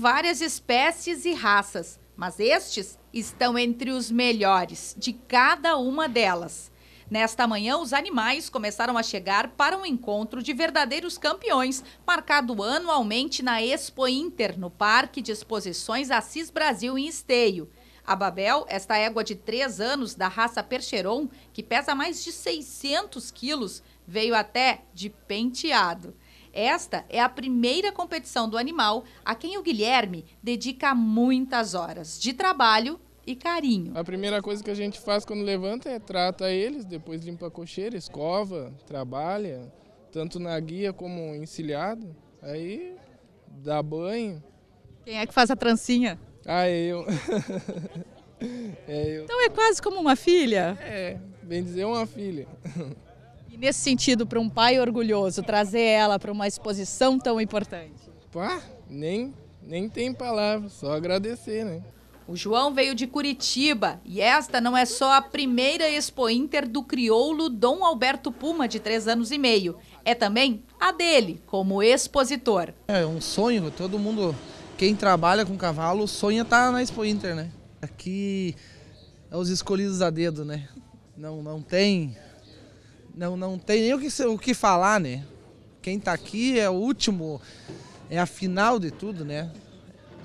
várias espécies e raças, mas estes estão entre os melhores de cada uma delas. Nesta manhã, os animais começaram a chegar para um encontro de verdadeiros campeões, marcado anualmente na Expo Inter, no Parque de Exposições Assis Brasil em Esteio. A Babel, esta égua de 3 anos da raça Percheron, que pesa mais de 600 quilos, veio até de penteado. Esta é a primeira competição do animal a quem o Guilherme dedica muitas horas de trabalho e carinho. A primeira coisa que a gente faz quando levanta é trata eles, depois limpa a cocheira, escova, trabalha, tanto na guia como encilhado. Aí dá banho. Quem é que faz a trancinha? Ah, é eu. é eu. Então é quase como uma filha? É, bem dizer, é uma filha. nesse sentido, para um pai orgulhoso, trazer ela para uma exposição tão importante? Pá, nem, nem tem palavra, só agradecer, né? O João veio de Curitiba e esta não é só a primeira Expo Inter do crioulo Dom Alberto Puma, de três anos e meio. É também a dele, como expositor. É um sonho, todo mundo, quem trabalha com cavalo, sonha estar tá na Expo Inter, né? Aqui é os escolhidos a dedo, né? Não, não tem não, não tem nem o que, o que falar, né? Quem está aqui é o último, é a final de tudo, né?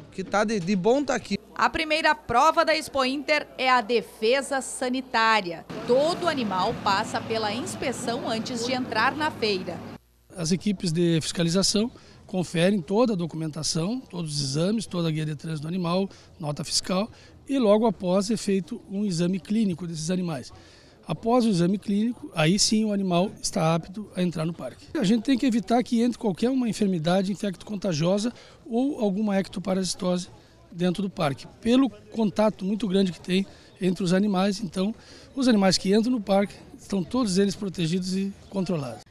O que está de, de bom está aqui. A primeira prova da Expo Inter é a defesa sanitária. Todo animal passa pela inspeção antes de entrar na feira. As equipes de fiscalização conferem toda a documentação, todos os exames, toda a guia de trânsito do animal, nota fiscal e logo após é feito um exame clínico desses animais. Após o exame clínico, aí sim o animal está apto a entrar no parque. A gente tem que evitar que entre qualquer uma enfermidade infecto-contagiosa ou alguma ectoparasitose dentro do parque, pelo contato muito grande que tem entre os animais. Então, os animais que entram no parque estão todos eles protegidos e controlados.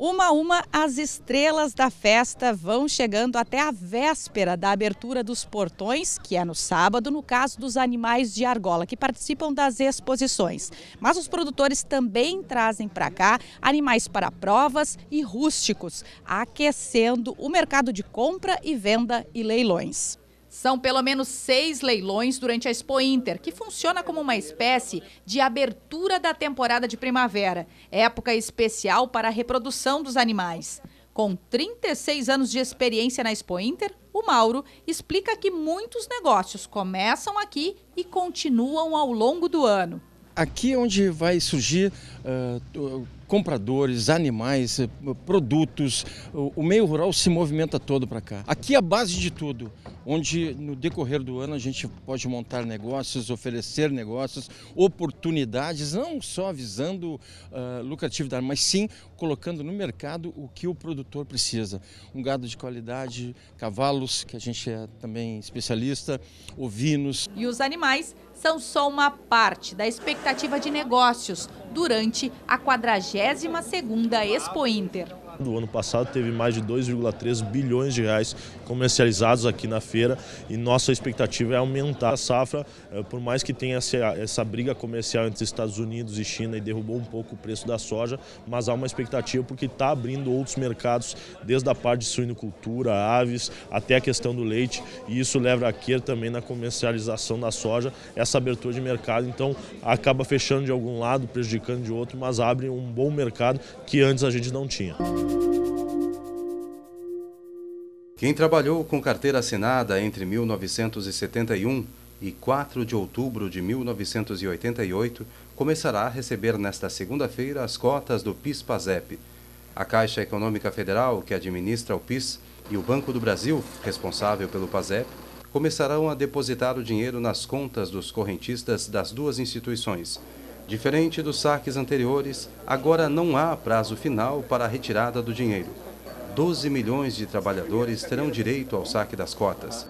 Uma a uma, as estrelas da festa vão chegando até a véspera da abertura dos portões, que é no sábado, no caso dos animais de argola, que participam das exposições. Mas os produtores também trazem para cá animais para provas e rústicos, aquecendo o mercado de compra e venda e leilões. São pelo menos seis leilões durante a Expo Inter, que funciona como uma espécie de abertura da temporada de primavera, época especial para a reprodução dos animais. Com 36 anos de experiência na Expo Inter, o Mauro explica que muitos negócios começam aqui e continuam ao longo do ano. Aqui é onde vai surgir uh, compradores, animais, eh, produtos. O meio rural se movimenta todo para cá. Aqui é a base de tudo, onde no decorrer do ano a gente pode montar negócios, oferecer negócios, oportunidades, não só visando uh, lucratividade, mas sim colocando no mercado o que o produtor precisa. Um gado de qualidade, cavalos, que a gente é também especialista, ovinos. E os animais são só uma parte da expectativa de negócios durante a 42ª Expo Inter. No ano passado teve mais de 2,3 bilhões de reais comercializados aqui na feira e nossa expectativa é aumentar a safra, eh, por mais que tenha essa, briga comercial entre Estados Unidos e China e derrubou um pouco o preço da soja, mas há uma expectativa porque está abrindo outros mercados, desde a parte de suinocultura, aves, até a questão do leite e isso leva a queira também na comercialização da soja, essa abertura de mercado, então acaba fechando de algum lado, prejudicando de outro, mas abre um bom mercado que antes a gente não tinha. Quem trabalhou com carteira assinada entre 1971 e 4 de outubro de 1988 começará a receber nesta segunda-feira as cotas do PIS-PASEP. A Caixa Econômica Federal, que administra o PIS, e o Banco do Brasil, responsável pelo PASEP, começarão a depositar o dinheiro nas contas dos correntistas das duas instituições. Diferente dos saques anteriores, agora não há prazo final para a retirada do dinheiro. 12 milhões de trabalhadores terão direito ao saque das cotas.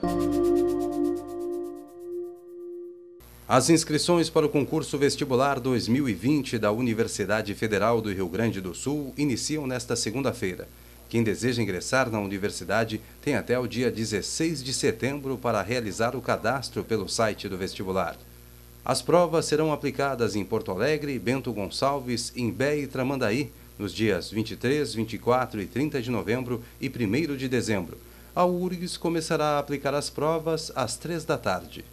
As inscrições para o concurso vestibular 2020 da Universidade Federal do Rio Grande do Sul iniciam nesta segunda-feira. Quem deseja ingressar na universidade tem até o dia 16 de setembro para realizar o cadastro pelo site do vestibular. As provas serão aplicadas em Porto Alegre, Bento Gonçalves, Imbé e Tramandaí, nos dias 23, 24 e 30 de novembro e 1 de dezembro. A URGS começará a aplicar as provas às 3 da tarde.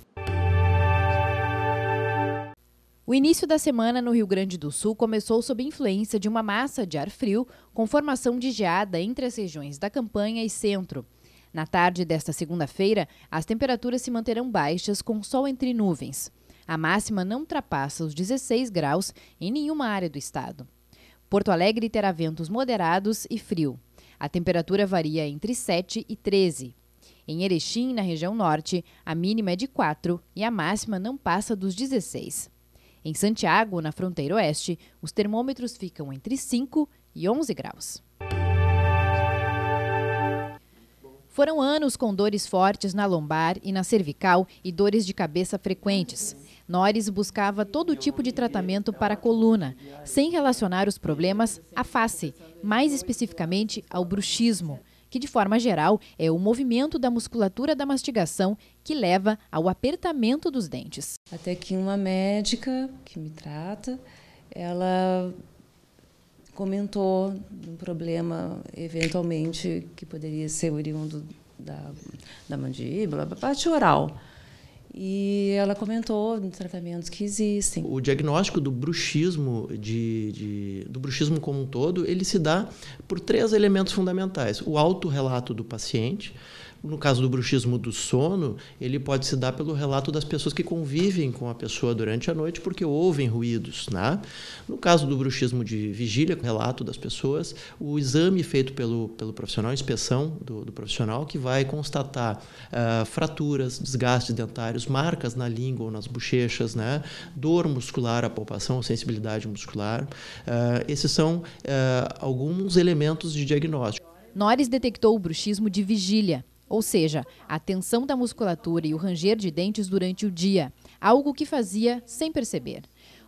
O início da semana no Rio Grande do Sul começou sob influência de uma massa de ar frio com formação de geada entre as regiões da Campanha e Centro. Na tarde desta segunda-feira, as temperaturas se manterão baixas com sol entre nuvens. A máxima não ultrapassa os 16 graus em nenhuma área do estado. Porto Alegre terá ventos moderados e frio. A temperatura varia entre 7 e 13. Em Erechim, na região norte, a mínima é de 4 e a máxima não passa dos 16. Em Santiago, na fronteira oeste, os termômetros ficam entre 5 e 11 graus. Foram anos com dores fortes na lombar e na cervical e dores de cabeça frequentes. Norris buscava todo tipo de tratamento para a coluna, sem relacionar os problemas à face, mais especificamente ao bruxismo, que de forma geral é o movimento da musculatura da mastigação que leva ao apertamento dos dentes. Até que uma médica que me trata, ela comentou um problema eventualmente que poderia ser oriundo da, da mandíbula, a parte oral. E ela comentou nos tratamentos que existem. O diagnóstico do bruxismo, de, de, do bruxismo como um todo, ele se dá por três elementos fundamentais. O autorrelato do paciente, no caso do bruxismo do sono, ele pode se dar pelo relato das pessoas que convivem com a pessoa durante a noite porque ouvem ruídos. Né? No caso do bruxismo de vigília, relato das pessoas, o exame feito pelo, pelo profissional, inspeção do, do profissional, que vai constatar uh, fraturas, desgastes dentários, marcas na língua ou nas bochechas, né? dor muscular, a palpação, sensibilidade muscular. Uh, esses são uh, alguns elementos de diagnóstico. Nores detectou o bruxismo de vigília ou seja, a tensão da musculatura e o ranger de dentes durante o dia, algo que fazia sem perceber.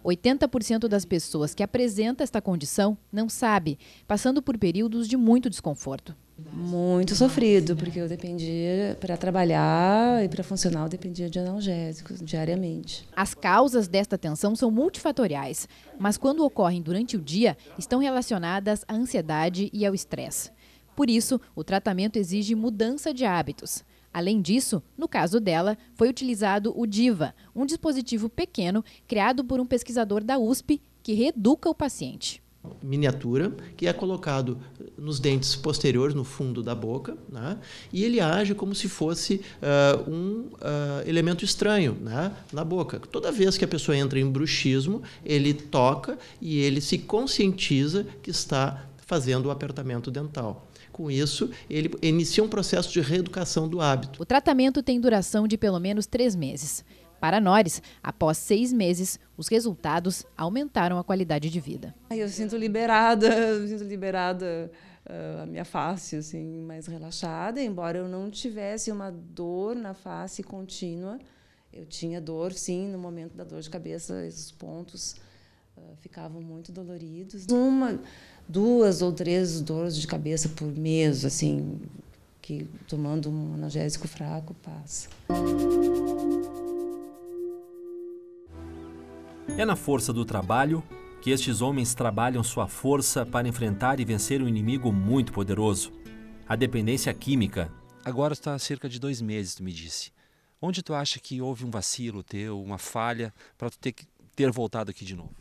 80% das pessoas que apresenta esta condição não sabe, passando por períodos de muito desconforto. Muito sofrido, porque eu dependia para trabalhar e para funcionar, eu dependia de analgésicos diariamente. As causas desta tensão são multifatoriais, mas quando ocorrem durante o dia, estão relacionadas à ansiedade e ao estresse. Por isso, o tratamento exige mudança de hábitos. Além disso, no caso dela, foi utilizado o DIVA, um dispositivo pequeno criado por um pesquisador da USP que reeduca o paciente miniatura que é colocado nos dentes posteriores, no fundo da boca, né? e ele age como se fosse uh, um uh, elemento estranho né? na boca. Toda vez que a pessoa entra em bruxismo, ele toca e ele se conscientiza que está fazendo o apertamento dental. Com isso, ele inicia um processo de reeducação do hábito. O tratamento tem duração de pelo menos três meses. Para Nores, após seis meses, os resultados aumentaram a qualidade de vida. Eu sinto liberada, eu sinto liberada uh, a minha face, assim, mais relaxada. Embora eu não tivesse uma dor na face contínua, eu tinha dor, sim, no momento da dor de cabeça, esses pontos uh, ficavam muito doloridos. Uma duas ou três dores de cabeça por mês, assim, que tomando um analgésico fraco passa. É na força do trabalho que estes homens trabalham sua força para enfrentar e vencer um inimigo muito poderoso, a dependência química. Agora está há cerca de dois meses, tu me disse. Onde tu acha que houve um vacilo teu, uma falha, para tu ter, ter voltado aqui de novo?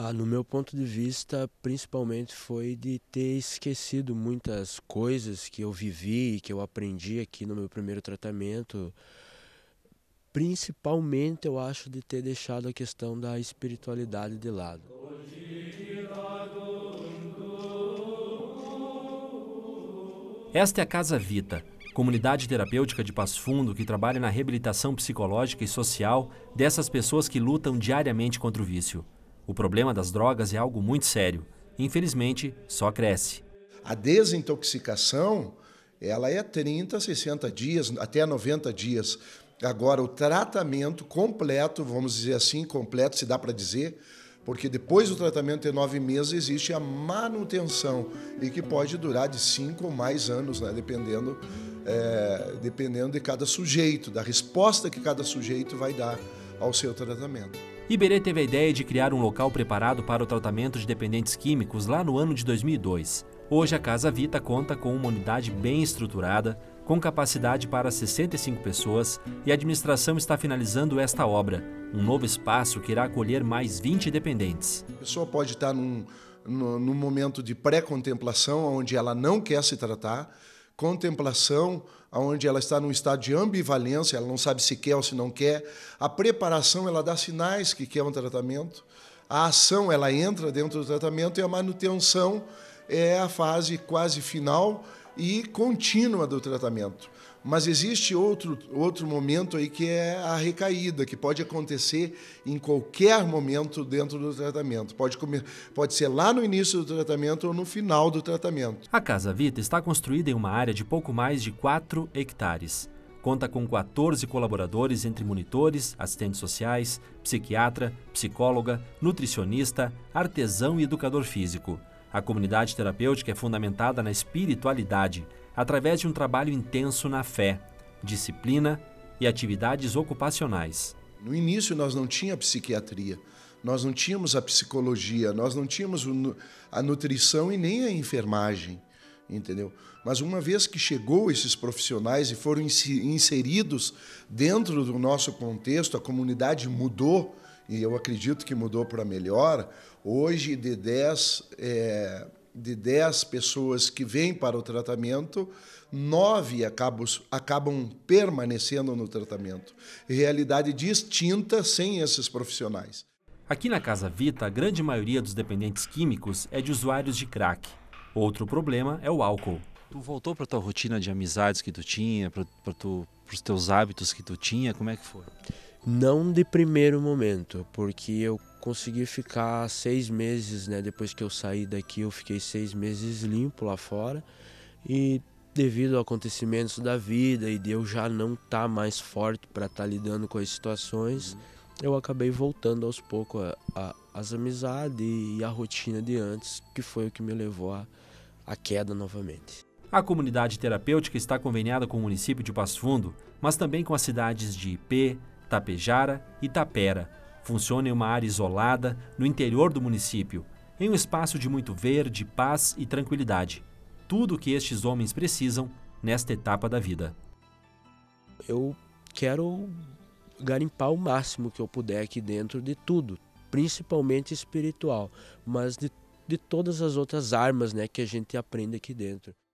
Ah, no meu ponto de vista, principalmente foi de ter esquecido muitas coisas que eu vivi e que eu aprendi aqui no meu primeiro tratamento. Principalmente, eu acho de ter deixado a questão da espiritualidade de lado. Esta é a Casa Vita, comunidade terapêutica de Passo Fundo que trabalha na reabilitação psicológica e social dessas pessoas que lutam diariamente contra o vício. O problema das drogas é algo muito sério. Infelizmente, só cresce. A desintoxicação, ela é 30, 60 dias, até 90 dias. Agora, o tratamento completo, vamos dizer assim, completo, se dá para dizer, porque depois do tratamento de nove meses existe a manutenção e que pode durar de cinco ou mais anos, né? dependendo, é, dependendo de cada sujeito, da resposta que cada sujeito vai dar ao seu tratamento. Iberê teve a ideia de criar um local preparado para o tratamento de dependentes químicos lá no ano de 2002. Hoje, a Casa Vita conta com uma unidade bem estruturada, com capacidade para 65 pessoas, e a administração está finalizando esta obra, um novo espaço que irá acolher mais 20 dependentes. A pessoa pode estar num, num momento de pré-contemplação, onde ela não quer se tratar, contemplação, onde ela está num estado de ambivalência, ela não sabe se quer ou se não quer. A preparação, ela dá sinais que quer um tratamento. A ação, ela entra dentro do tratamento e a manutenção é a fase quase final, e contínua do tratamento. Mas existe outro, outro momento aí que é a recaída, que pode acontecer em qualquer momento dentro do tratamento. Pode, comer, pode ser lá no início do tratamento ou no final do tratamento. A Casa Vita está construída em uma área de pouco mais de 4 hectares. Conta com 14 colaboradores entre monitores, assistentes sociais, psiquiatra, psicóloga, nutricionista, artesão e educador físico. A comunidade terapêutica é fundamentada na espiritualidade, através de um trabalho intenso na fé, disciplina e atividades ocupacionais. No início nós não tínhamos psiquiatria, nós não tínhamos a psicologia, nós não tínhamos a nutrição e nem a enfermagem, entendeu? Mas uma vez que chegou esses profissionais e foram inseridos dentro do nosso contexto, a comunidade mudou, e eu acredito que mudou para melhor, hoje de 10, é, de 10 pessoas que vêm para o tratamento, nove acabam, acabam permanecendo no tratamento. Realidade distinta sem esses profissionais. Aqui na Casa Vita, a grande maioria dos dependentes químicos é de usuários de crack. Outro problema é o álcool. Tu voltou para tua rotina de amizades que tu tinha, para tu, os teus hábitos que tu tinha, como é que foi? Não de primeiro momento, porque eu consegui ficar seis meses, né? Depois que eu saí daqui, eu fiquei seis meses limpo lá fora. E devido a acontecimentos da vida e de eu já não estar tá mais forte para estar tá lidando com as situações, uhum. eu acabei voltando aos poucos às amizades e à rotina de antes, que foi o que me levou à queda novamente. A comunidade terapêutica está conveniada com o município de Passo Fundo, mas também com as cidades de IP, Tapejara e Tapera. Funciona em uma área isolada, no interior do município, em um espaço de muito verde, paz e tranquilidade. Tudo o que estes homens precisam nesta etapa da vida. Eu quero garimpar o máximo que eu puder aqui dentro de tudo, principalmente espiritual, mas de, de todas as outras armas né, que a gente aprende aqui dentro.